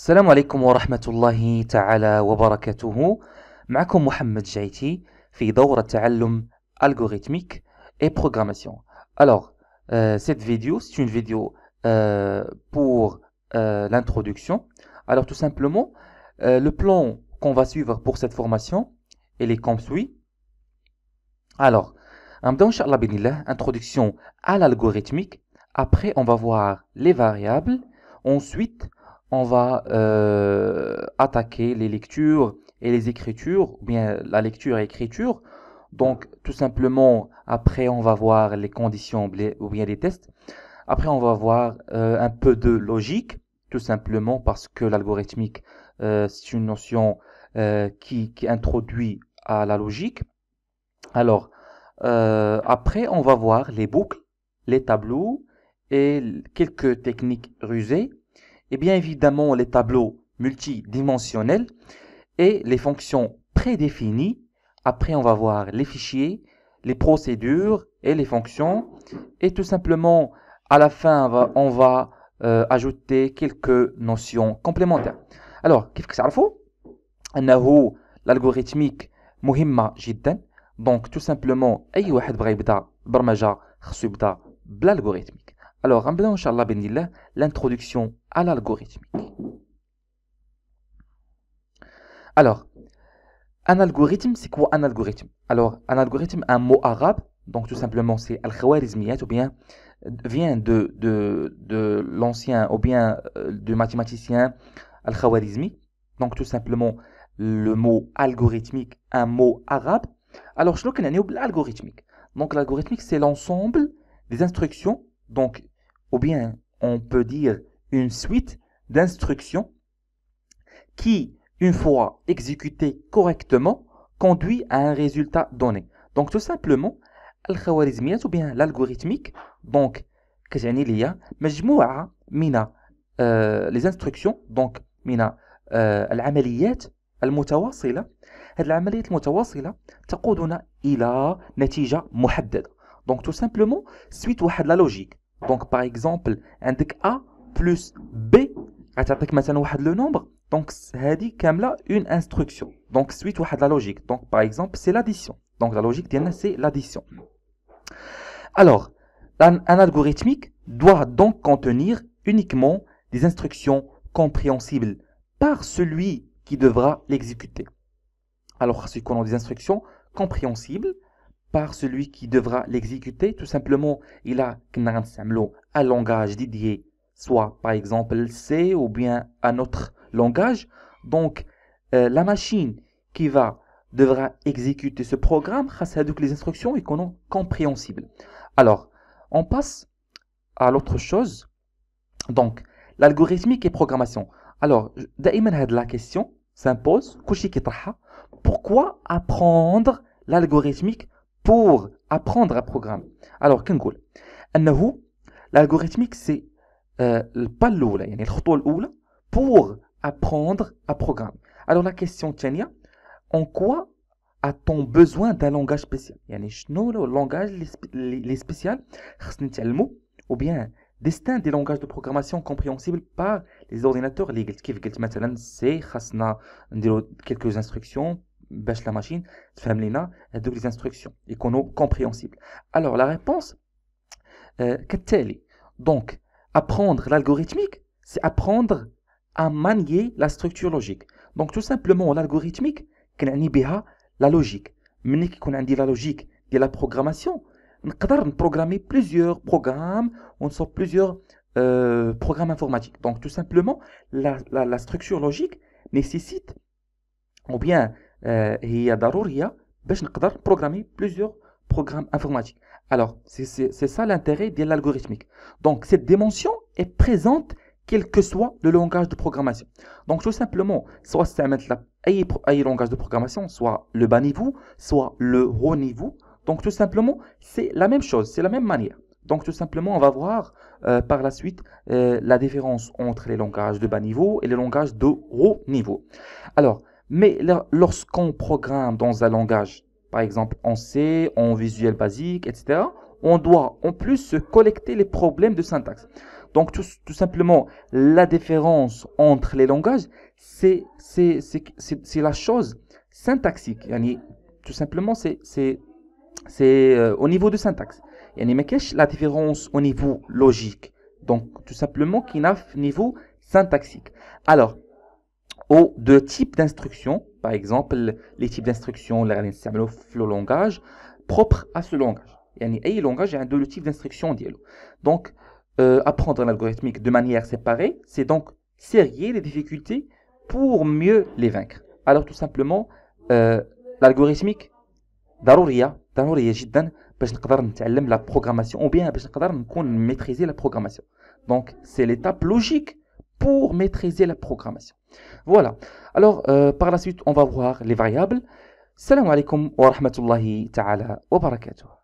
السلام عليكم wa الله تعالى وبركاته معكم محمد جايتي في دورة تعلم algorithmique et programmation alors euh, cette vidéo c'est une vidéo euh, pour euh, l'introduction alors tout simplement le plan qu'on va suivre pour cette formation il est comme suit alors introduction à l'algorithmique après on va voir les variables ensuite on va euh, attaquer les lectures et les écritures, ou bien la lecture et écriture. Donc, tout simplement, après, on va voir les conditions ou bien les tests. Après, on va voir euh, un peu de logique, tout simplement parce que l'algorithmique, euh, c'est une notion qui, qui, introduit à la logique. Alors, après, on va voir les boucles, les tableaux et quelques techniques rusées et eh bien évidemment les tableaux multidimensionnels et les fonctions prédéfinies. Après, on va voir les fichiers, les procédures et les fonctions. Et tout simplement, à la fin, on va, euh, ajouter quelques notions complémentaires. Alors, qu'est-ce que ça l'algorithmique مهمة جدا Donc, tout simplement, اي واحد بغى يبدا برمجه خصو يبدا بالالغوريثميك الوغ l'introduction à l'algorithmique. Alors, un algorithme, c'est quoi un algorithme Alors, un algorithme, un mot arabe, donc tout simplement c'est al-khwarizmiyat ou bien vient de, de, l'ancien ou bien euh, du mathématicien al-khwarizmi. Donc tout simplement le mot algorithmique, un mot arabe. Alors, je le l'algorithmique. Donc l'algorithmique, c'est l'ensemble des instructions, donc ou bien on peut dire une suite d'instructions qui, une fois exécutées correctement, conduit à un résultat donné. Donc tout simplement, الخوارزميات ou bien l'algorithmique, donc كتعني ليا مجموعة من les instructions, donc من العمليات المتواصلة هذه العمليات المتواصلة تقودنا إلى نتيجة محددة. Donc tout simplement, suite à la logique. Donc par exemple, عندك A plus B donc مثلا واحد لو نومبر دونك هذه instruction. Donc, suite دونك سويت واحد لا لوجيك Donc par exemple c'est l'addition. Donc la لوجيك ديالنا سي لاديسيون un algorithmique doit donc contenir uniquement des instructions compréhensibles par celui qui devra l'exécuter. Alors, si qu'on a des instructions compréhensibles par celui qui devra l'exécuter, tout simplement, il a un langage dédié soit par exemple C ou bien un autre langage. Donc, euh, la machine qui va devra exécuter ce programme grâce à les instructions et qu'on compréhensibles. Alors, on passe à l'autre chose. Donc, l'algorithmique et programmation. Alors, la question s'impose, pourquoi apprendre l'algorithmique pour apprendre à programmer Alors, qu'est-ce l'algorithmique, c'est euh, pour apprendre à programmer. Alors la question tiens, en quoi a-t-on besoin d'un langage spécial يعني شنو le langage les spécial ou bien destin des langages de programmation compréhensibles par les ordinateurs les كيف قلت مثلا c'est خاصنا نديرو quelques instructions باش la machine تفهم لينا les instructions compréhensibles. Alors la réponse euh, كالتالي donc Apprendre l'algorithmique, c'est apprendre à manier la structure logique. Donc tout simplement l'algorithmique, la logique. Mais qu'on a dit la logique de la programmation, on peut programmer plusieurs programmes, on sort plusieurs euh, programmes informatiques. Donc tout simplement la, structure logique nécessite ou bien euh, il y a باش programmer plusieurs programmes informatiques. Alors, c'est ça l'intérêt de l'algorithmique. Donc, cette dimension est présente quel que soit le langage de programmation. Donc, tout simplement, soit c'est un langage de programmation, soit le bas niveau, soit le haut niveau. Donc, tout simplement, c'est la même chose, c'est la même manière. Donc, tout simplement, on va voir euh, par la suite euh, la différence entre les langages de bas niveau et les langages de haut niveau. Alors, mais lorsqu'on programme dans un langage par exemple en C, en visuel basique, etc., on doit en plus se collecter les problèmes de syntaxe. Donc tout, simplement, la différence entre les langages, c'est la chose syntaxique. ni tout simplement, c'est euh, au niveau de syntaxe. ni mais la différence au niveau logique Donc tout simplement, qu'il y a niveau syntaxique. Alors, au deux types d'instructions, par exemple les types d'instructions اللي غادي نستعملو في لو propre à ce langage يعني langage et un le type d'instruction ديالو donc euh, apprendre l'algorithmique de manière séparée c'est donc serrer les difficultés pour mieux les vaincre alors tout simplement euh, l'algorithmique ضروريه ضروريه جدا باش نقدر نتعلم la programmation ou bien باش نقدر نكون maîtriser la programmation donc c'est l'étape logique pour maîtriser la programmation. Voilà. Alors, euh, par la suite, on va voir les variables. Salam alaikum wa rahmatullahi ta'ala wa barakatuh.